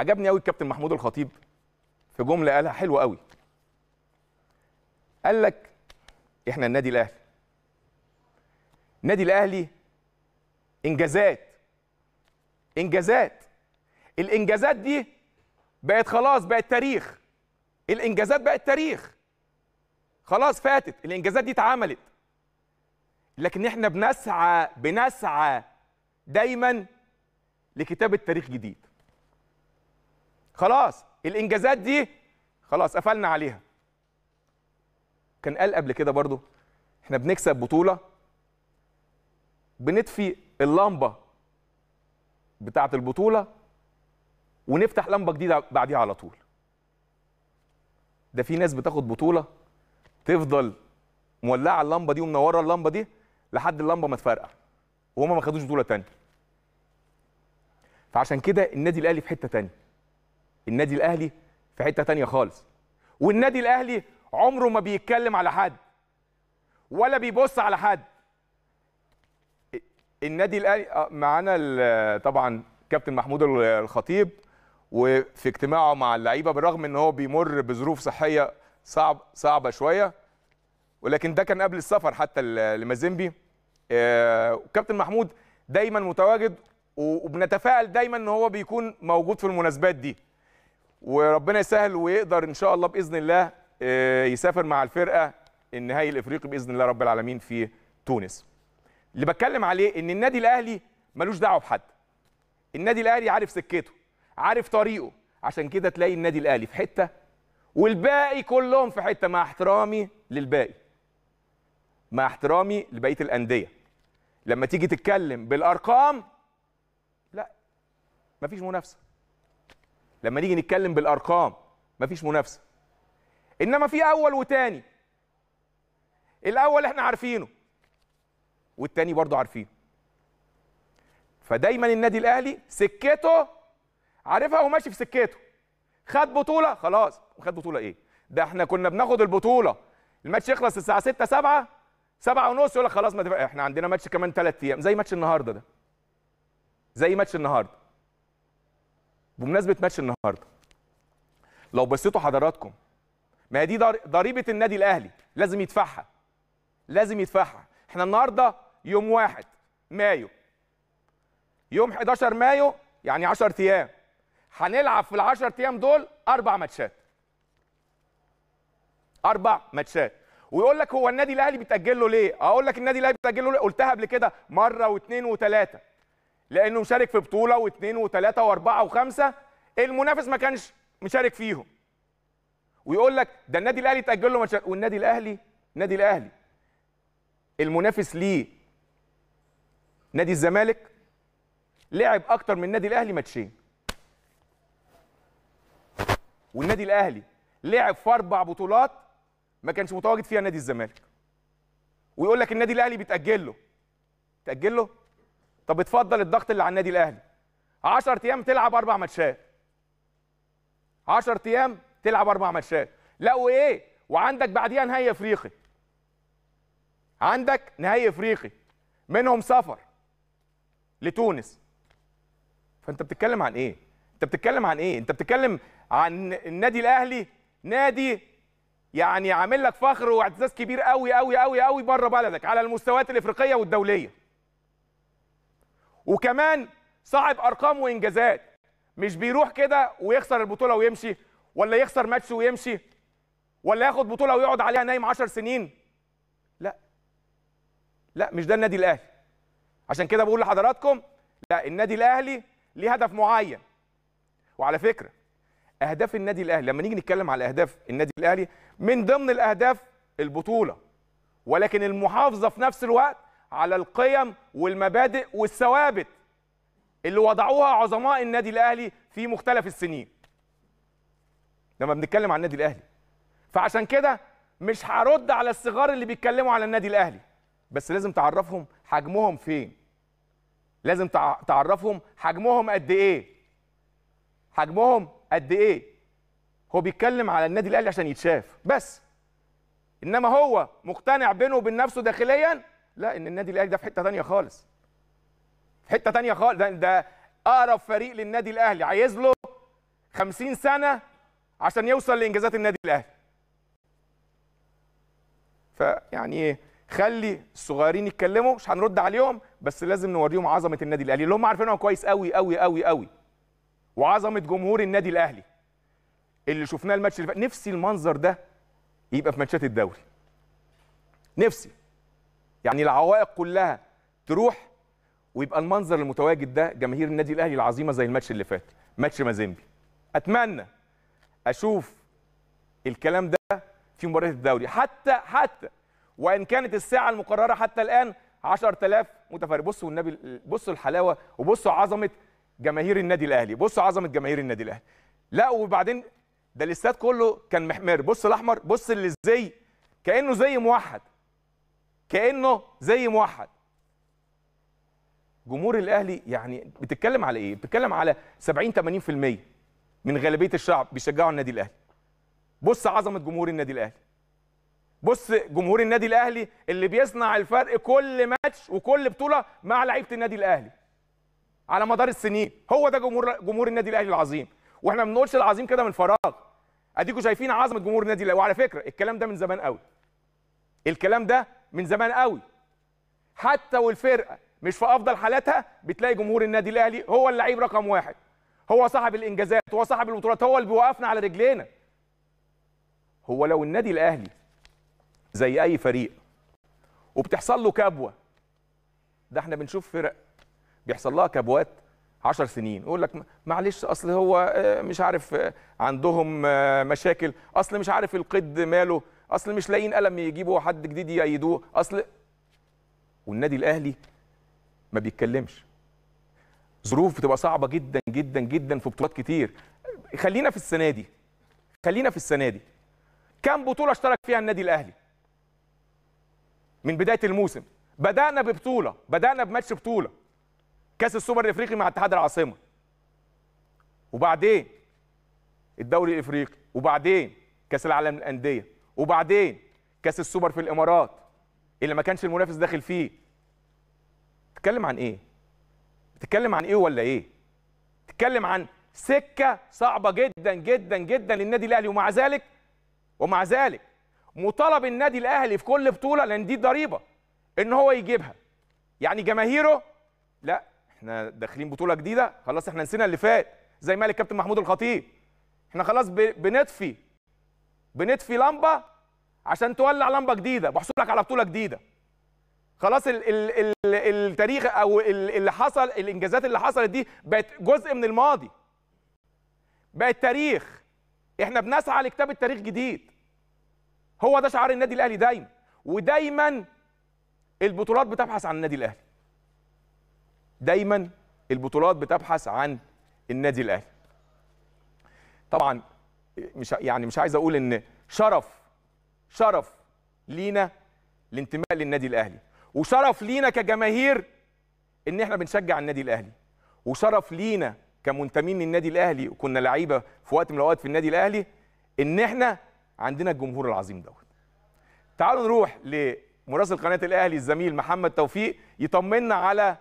عجبني قوي الكابتن محمود الخطيب في جمله قالها حلوه قوي قال لك احنا النادي الاهلي النادي الاهلي انجازات انجازات الانجازات دي بقت خلاص بقت تاريخ الانجازات بقت تاريخ خلاص فاتت الانجازات دي اتعملت لكن احنا بنسعى بنسعى دايما لكتابه تاريخ جديد خلاص الانجازات دي خلاص قفلنا عليها كان قال قبل كده برضو احنا بنكسب بطوله بنطفي اللمبه بتاعه البطوله ونفتح لمبه جديده بعديها على طول ده في ناس بتاخد بطوله تفضل مولعه اللمبه دي ومنوره اللمبه دي لحد اللمبه ما تفرقع وهما ما خدوش بطوله تانية فعشان كده النادي الاهلي في حته تانية النادي الاهلي في حته تانية خالص والنادي الاهلي عمره ما بيتكلم على حد ولا بيبص على حد النادي الاهلي آه، معانا طبعا كابتن محمود الخطيب وفي اجتماعه مع اللعيبه بالرغم ان هو بيمر بظروف صحيه صعب صعبه شويه ولكن ده كان قبل السفر حتى لمازيمبي آه، كابتن محمود دايما متواجد وبنتفائل دايما ان هو بيكون موجود في المناسبات دي وربنا يسهل ويقدر ان شاء الله باذن الله آه، يسافر مع الفرقه النهائي الافريقي باذن الله رب العالمين في تونس اللي بتكلم عليه ان النادي الاهلي ملوش دعوه بحد النادي الاهلي عارف سكته عارف طريقه عشان كده تلاقي النادي الاهلي في حته والباقي كلهم في حته مع احترامي للباقي مع احترامي لبقيه الانديه لما تيجي تتكلم بالارقام لا مفيش منافسه لما نيجي نتكلم بالارقام مفيش منافسه انما في اول وتاني الاول احنا عارفينه والتاني برضه عارفينه فدايما النادي الاهلي سكته عارفها وماشي في سكته خد بطوله خلاص خد بطوله ايه ده احنا كنا بناخد البطوله الماتش يخلص الساعه 6 7 7 ونص يقول لك خلاص ما احنا عندنا ماتش كمان 3 ايام زي ماتش النهارده ده زي ماتش النهارده بمناسبه ماتش النهارده لو بصيتوا حضراتكم ما هي دي ضريبه النادي الاهلي لازم يدفعها لازم يدفعها احنا النهارده يوم 1 مايو يوم 11 مايو يعني 10 ايام هنلعب في ال 10 ايام دول اربع ماتشات اربع ماتشات ويقول لك هو النادي الاهلي بيتاجل له ليه اقول لك النادي الاهلي بيتاجل له ليه قلتها قبل كده مره واثنين وثلاثه لانه مشارك في بطوله واثنين وثلاثه واربعه وخمسه المنافس ما كانش مشارك فيهم ويقول لك ده النادي الاهلي تاجل له والنادي الاهلي النادي الاهلي المنافس ليه نادي الزمالك لعب اكتر من النادي الاهلي ماتشين والنادي الاهلي لعب في اربع بطولات ما كانش متواجد فيها نادي الزمالك ويقول لك النادي الاهلي بيتاجل له تاجل له طب اتفضل الضغط اللي على النادي الاهلي 10 ايام تلعب اربع ماتشات 10 ايام تلعب اربع ماتشات لا وايه وعندك بعديها نهائي افريقي عندك نهائي افريقي منهم سفر لتونس فانت بتتكلم عن ايه انت بتتكلم عن ايه انت بتتكلم عن النادي الاهلي نادي يعني عامل لك فخر واعتزاز كبير قوي قوي قوي قوي بره بلدك على المستويات الافريقيه والدوليه وكمان صاحب ارقام وانجازات مش بيروح كده ويخسر البطوله ويمشي ولا يخسر ماتش ويمشي ولا ياخد بطوله ويقعد عليها نايم 10 سنين لا لا مش ده النادي الاهلي عشان كده بقول لحضراتكم لا النادي الاهلي ليه هدف معين وعلى فكره اهداف النادي الاهلي لما نيجي نتكلم على اهداف النادي الاهلي من ضمن الاهداف البطوله ولكن المحافظه في نفس الوقت على القيم والمبادئ والثوابت اللي وضعوها عظماء النادي الاهلي في مختلف السنين لما بنتكلم عن النادي الاهلي فعشان كده مش هرد على الصغار اللي بيتكلموا على النادي الاهلي بس لازم تعرفهم حجمهم فين لازم تعرفهم حجمهم قد ايه حجمهم قد ايه هو بيتكلم على النادي الاهلي عشان يتشاف بس انما هو مقتنع بينه وبين نفسه داخليا لا ان النادي الاهلي ده في حته ثانيه خالص في حته ثانيه خالص ده, ده اقرب فريق للنادي الاهلي عايز له 50 سنه عشان يوصل لانجازات النادي الاهلي فيعني ايه خلي الصغيرين يتكلموا مش هنرد عليهم بس لازم نوريهم عظمه النادي الاهلي اللي هم عارفينها كويس قوي قوي قوي قوي وعظمه جمهور النادي الاهلي اللي شفناه الماتش اللي فات نفسي المنظر ده يبقى في ماتشات الدوري نفسي يعني العوائق كلها تروح ويبقى المنظر المتواجد ده جماهير النادي الاهلي العظيمه زي الماتش اللي فات ماتش مازيمبي اتمنى اشوف الكلام ده في مباراه الدوري حتى حتى وان كانت الساعه المقرره حتى الان 10000 متفرج بصوا النبي بصوا الحلاوه وبصوا عظمه جماهير النادي الاهلي بصوا عظمه جماهير النادي الاهلي لا وبعدين ده الاستاد كله كان محمر بص الاحمر بص اللي زي كانه زي موحد كانه زي موحد جمهور الاهلي يعني بتتكلم على ايه بتتكلم على 70 80% من غالبيه الشعب بيشجعوا النادي الاهلي بص عظمه جمهور النادي الاهلي بص جمهور النادي الاهلي اللي بيصنع الفرق كل ماتش وكل بطوله مع لعيبه النادي الاهلي على مدار السنين هو ده جمهور جمهور النادي الاهلي العظيم واحنا ما بنقولش العظيم كده من فراغ اديكم شايفين عظمه جمهور النادي الاهلي وعلى فكره الكلام ده من زمان قوي الكلام ده من زمان قوي حتى والفرقه مش في افضل حالاتها بتلاقي جمهور النادي الاهلي هو اللعيب رقم واحد هو صاحب الانجازات هو صاحب البطولات هو اللي بيوقفنا على رجلينا هو لو النادي الاهلي زي اي فريق وبتحصل له كبوه ده احنا بنشوف فرق بيحصل لها كبوات 10 سنين يقول لك معلش اصل هو آه، مش عارف آه، عندهم آه، مشاكل اصل مش عارف القد ماله اصل مش لاقيين قلم يجيبوا حد جديد يأيدوه اصل والنادي الاهلي ما بيتكلمش ظروف بتبقى صعبه جدا جدا جدا في بطولات كتير خلينا في السنه دي خلينا في السنه دي كم بطوله اشترك فيها النادي الاهلي من بدايه الموسم بدانا ببطوله بدانا بماتش بطوله كاس السوبر الافريقي مع اتحاد العاصمه وبعدين الدوري الافريقي وبعدين كاس العالم للانديه وبعدين كاس السوبر في الامارات اللي ما كانش المنافس داخل فيه تتكلم عن ايه تتكلم عن ايه ولا ايه تتكلم عن سكه صعبه جدا جدا جدا للنادي الاهلي ومع ذلك ومع ذلك مطالب النادي الاهلي في كل بطوله لان دي ضريبه ان هو يجيبها يعني جماهيره لا احنا داخلين بطوله جديده خلاص احنا نسينا اللي فات زي ما قال الكابتن محمود الخطيب احنا خلاص بنطفي بنطفي لمبه عشان تولع لمبه جديده لك على بطوله جديده خلاص الـ الـ الـ التاريخ او اللي حصل الانجازات اللي حصلت دي بقت جزء من الماضي بقت تاريخ احنا بنسعى لكتاب التاريخ جديد هو ده شعار النادي الاهلي دايما ودايما البطولات بتبحث عن النادي الاهلي دايما البطولات بتبحث عن النادي الاهلي طبعا مش يعني مش عايز اقول ان شرف شرف لينا الانتماء للنادي الاهلي وشرف لينا كجماهير ان احنا بنشجع النادي الاهلي وشرف لينا كمنتمين للنادي الاهلي وكنا لعيبه في وقت من الاوقات في النادي الاهلي ان احنا عندنا الجمهور العظيم دوت تعالوا نروح لمراسل قناه الاهلي الزميل محمد توفيق يطمنا على